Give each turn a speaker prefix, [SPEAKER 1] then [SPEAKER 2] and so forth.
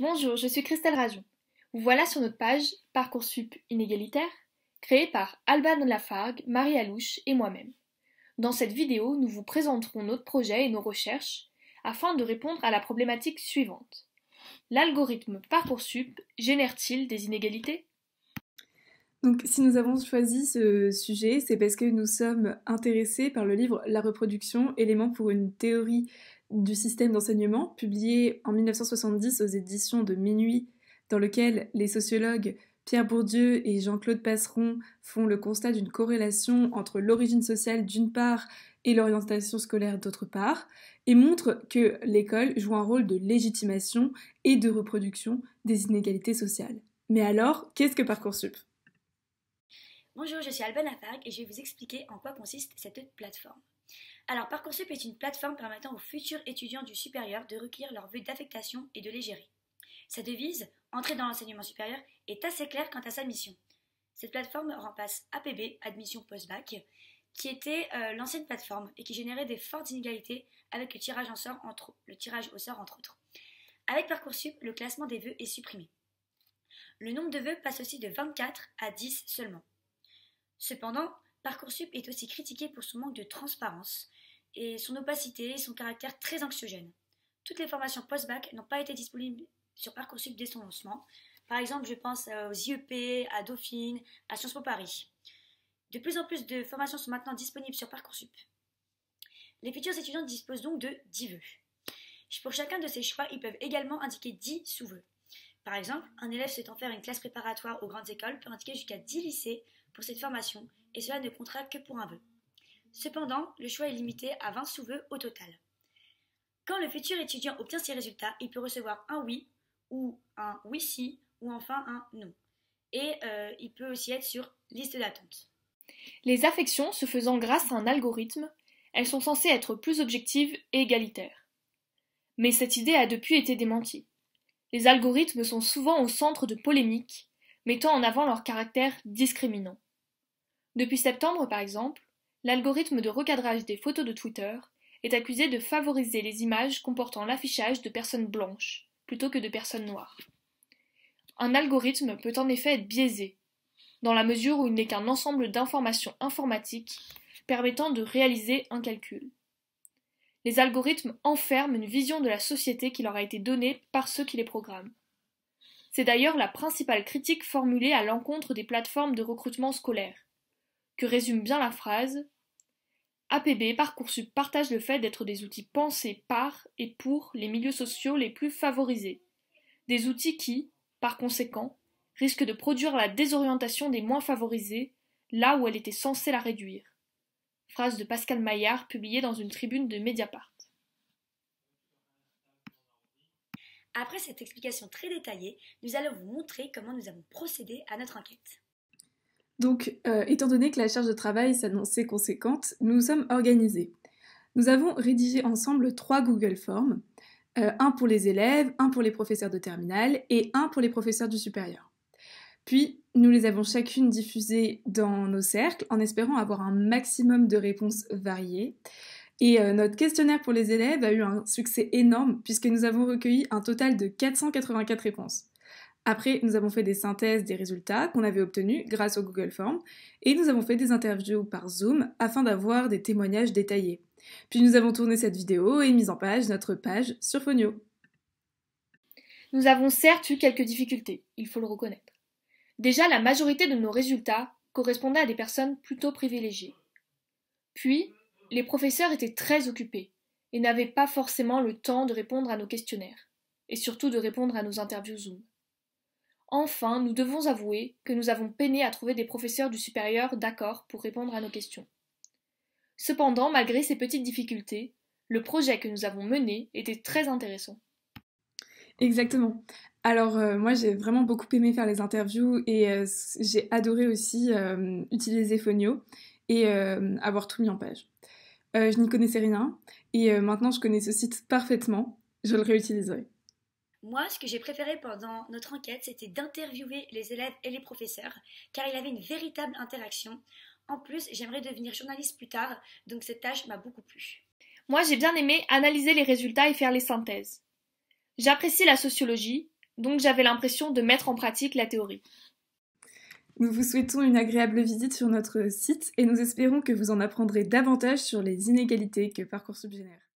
[SPEAKER 1] Bonjour, je suis Christelle Rajon. Vous voilà sur notre page Parcoursup inégalitaire, créée par Alban Lafargue, Marie Alouche et moi-même. Dans cette vidéo, nous vous présenterons notre projet et nos recherches afin de répondre à la problématique suivante. L'algorithme Parcoursup génère-t-il des inégalités
[SPEAKER 2] donc si nous avons choisi ce sujet, c'est parce que nous sommes intéressés par le livre La reproduction, élément pour une théorie du système d'enseignement, publié en 1970 aux éditions de Minuit, dans lequel les sociologues Pierre Bourdieu et Jean-Claude Passeron font le constat d'une corrélation entre l'origine sociale d'une part et l'orientation scolaire d'autre part, et montrent que l'école joue un rôle de légitimation et de reproduction des inégalités sociales. Mais alors, qu'est-ce que Parcoursup
[SPEAKER 3] Bonjour, je suis Alban Lafargue et je vais vous expliquer en quoi consiste cette plateforme. Alors, Parcoursup est une plateforme permettant aux futurs étudiants du supérieur de recueillir leurs vœux d'affectation et de les gérer. Sa devise, entrer dans l'enseignement supérieur, est assez claire quant à sa mission. Cette plateforme remplace APB, Admission Post-Bac, qui était euh, l'ancienne plateforme et qui générait des fortes inégalités avec le tirage, le tirage au sort entre autres. Avec Parcoursup, le classement des vœux est supprimé. Le nombre de vœux passe aussi de 24 à 10 seulement. Cependant, Parcoursup est aussi critiqué pour son manque de transparence et son opacité et son caractère très anxiogène. Toutes les formations post-bac n'ont pas été disponibles sur Parcoursup dès son lancement. Par exemple, je pense euh, aux IEP, à Dauphine, à Sciences Po Paris. De plus en plus de formations sont maintenant disponibles sur Parcoursup. Les futurs étudiants disposent donc de 10 vœux. Pour chacun de ces choix, ils peuvent également indiquer 10 sous-vœux. Par exemple, un élève souhaitant faire une classe préparatoire aux grandes écoles peut indiquer jusqu'à 10 lycées pour cette formation, et cela ne comptera que pour un vœu. Cependant, le choix est limité à 20 sous-vœux au total. Quand le futur étudiant obtient ses résultats, il peut recevoir un oui, ou un oui si, ou enfin un non. Et euh, il peut aussi être sur liste d'attente.
[SPEAKER 1] Les affections se faisant grâce à un algorithme, elles sont censées être plus objectives et égalitaires. Mais cette idée a depuis été démentie. Les algorithmes sont souvent au centre de polémiques, mettant en avant leur caractère discriminant. Depuis septembre, par exemple, l'algorithme de recadrage des photos de Twitter est accusé de favoriser les images comportant l'affichage de personnes blanches plutôt que de personnes noires. Un algorithme peut en effet être biaisé, dans la mesure où il n'est qu'un ensemble d'informations informatiques permettant de réaliser un calcul. Les algorithmes enferment une vision de la société qui leur a été donnée par ceux qui les programment. C'est d'ailleurs la principale critique formulée à l'encontre des plateformes de recrutement scolaire, que résume bien la phrase APB Parcoursup partage le fait d'être des outils pensés par et pour les milieux sociaux les plus favorisés. Des outils qui, par conséquent, risquent de produire la désorientation des moins favorisés, là où elle était censée la réduire phrase de Pascal Maillard publiée dans une tribune de Mediapart.
[SPEAKER 3] Après cette explication très détaillée, nous allons vous montrer comment nous avons procédé à notre enquête.
[SPEAKER 2] Donc, euh, étant donné que la charge de travail s'annonçait conséquente, nous nous sommes organisés. Nous avons rédigé ensemble trois Google Forms, euh, un pour les élèves, un pour les professeurs de terminale et un pour les professeurs du supérieur. Puis, nous les avons chacune diffusées dans nos cercles en espérant avoir un maximum de réponses variées. Et euh, notre questionnaire pour les élèves a eu un succès énorme puisque nous avons recueilli un total de 484 réponses. Après, nous avons fait des synthèses des résultats qu'on avait obtenus grâce au Google Form et nous avons fait des interviews par Zoom afin d'avoir des témoignages détaillés. Puis nous avons tourné cette vidéo et mis en page notre page sur Fonio.
[SPEAKER 1] Nous avons certes eu quelques difficultés, il faut le reconnaître. Déjà, la majorité de nos résultats correspondaient à des personnes plutôt privilégiées. Puis, les professeurs étaient très occupés et n'avaient pas forcément le temps de répondre à nos questionnaires, et surtout de répondre à nos interviews Zoom. Enfin, nous devons avouer que nous avons peiné à trouver des professeurs du supérieur d'accord pour répondre à nos questions. Cependant, malgré ces petites difficultés, le projet que nous avons mené était très intéressant.
[SPEAKER 2] Exactement. Alors euh, moi j'ai vraiment beaucoup aimé faire les interviews et euh, j'ai adoré aussi euh, utiliser Fonio et avoir tout mis en page. je n'y connaissais rien et maintenant je connais ce site parfaitement, je le réutiliserai.
[SPEAKER 3] Moi, ce que j'ai préféré pendant notre enquête, c'était d'interviewer les élèves et les professeurs, car il y avait une véritable interaction. En plus, j'aimerais devenir journaliste plus tard, donc cette tâche m'a beaucoup plu.
[SPEAKER 1] Moi, j'ai bien aimé analyser les résultats et faire les synthèses. J'apprécie la sociologie, donc j'avais l'impression de mettre en pratique la théorie.
[SPEAKER 2] Nous vous souhaitons une agréable visite sur notre site et nous espérons que vous en apprendrez davantage sur les inégalités que Parcoursup génère.